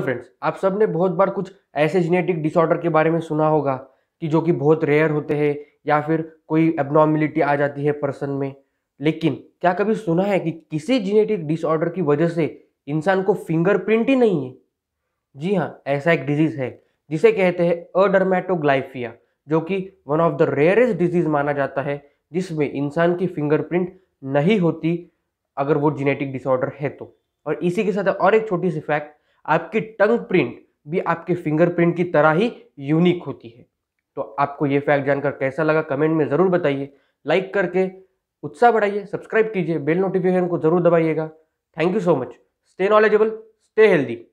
friends आप सब ने बहुत बार कुछ ऐसे जेनेटिक डिसऑर्डर के बारे में सुना होगा कि जो कि बहुत रेयर होते हैं या फिर कोई एबनॉर्मिलिटी आ जाती है पर्सन में लेकिन क्या कभी सुना है कि किसी जेनेटिक डिसऑर्डर की वजह से इंसान को फिंगरप्रिंट ही नहीं है जी हाँ ऐसा एक डिजीज़ है जिसे कहते हैं अडरमेटोग्लाइफिया जो कि one of the rarest disease माना जाता है जिसमें इंसान की फिंगरप्रिंट नहीं होती अगर वो जेनेटिक डिसऑर्डर है तो और इसी के साथ और एक छोटी सी फैक्ट आपकी टंग प्रिंट भी आपके फिंगरप्रिंट की तरह ही यूनिक होती है तो आपको ये फैक्ट जानकर कैसा लगा कमेंट में ज़रूर बताइए लाइक करके उत्साह बढ़ाइए सब्सक्राइब कीजिए बेल नोटिफिकेशन को जरूर दबाइएगा thank you so much stay knowledgeable stay healthy